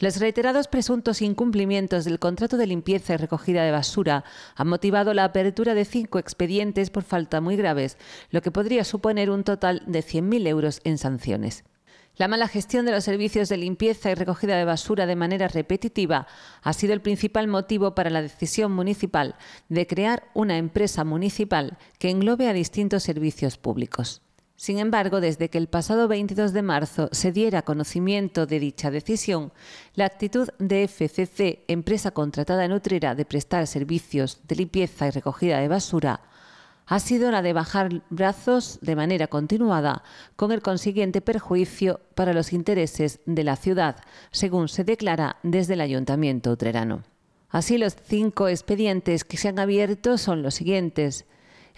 Los reiterados presuntos incumplimientos del contrato de limpieza y recogida de basura han motivado la apertura de cinco expedientes por falta muy graves, lo que podría suponer un total de 100.000 euros en sanciones. La mala gestión de los servicios de limpieza y recogida de basura de manera repetitiva ha sido el principal motivo para la decisión municipal de crear una empresa municipal que englobe a distintos servicios públicos. Sin embargo, desde que el pasado 22 de marzo se diera conocimiento de dicha decisión, la actitud de FCC, empresa contratada en Utrera de prestar servicios de limpieza y recogida de basura, ha sido la de bajar brazos de manera continuada, con el consiguiente perjuicio para los intereses de la ciudad, según se declara desde el Ayuntamiento Utrerano. Así, los cinco expedientes que se han abierto son los siguientes.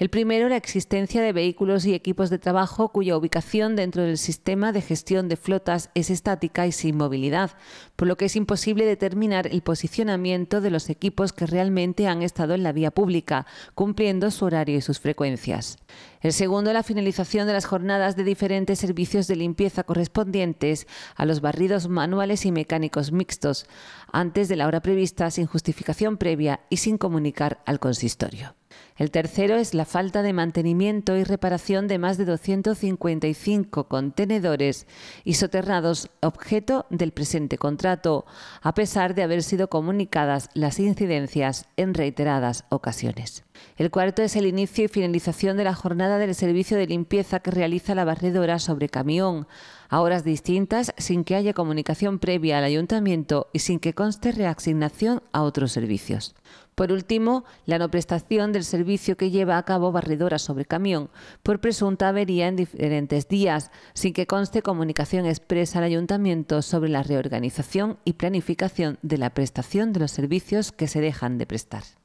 El primero, la existencia de vehículos y equipos de trabajo cuya ubicación dentro del sistema de gestión de flotas es estática y sin movilidad, por lo que es imposible determinar el posicionamiento de los equipos que realmente han estado en la vía pública, cumpliendo su horario y sus frecuencias. El segundo, la finalización de las jornadas de diferentes servicios de limpieza correspondientes a los barridos manuales y mecánicos mixtos, antes de la hora prevista, sin justificación previa y sin comunicar al consistorio. El tercero es la falta de mantenimiento y reparación de más de 255 contenedores y soterrados objeto del presente contrato, a pesar de haber sido comunicadas las incidencias en reiteradas ocasiones. El cuarto es el inicio y finalización de la jornada del servicio de limpieza que realiza la barredora sobre camión, a horas distintas, sin que haya comunicación previa al ayuntamiento y sin que conste reasignación a otros servicios. Por último, la no prestación del servicio que lleva a cabo barredora sobre camión por presunta avería en diferentes días, sin que conste comunicación expresa al ayuntamiento sobre la reorganización y planificación de la prestación de los servicios que se dejan de prestar.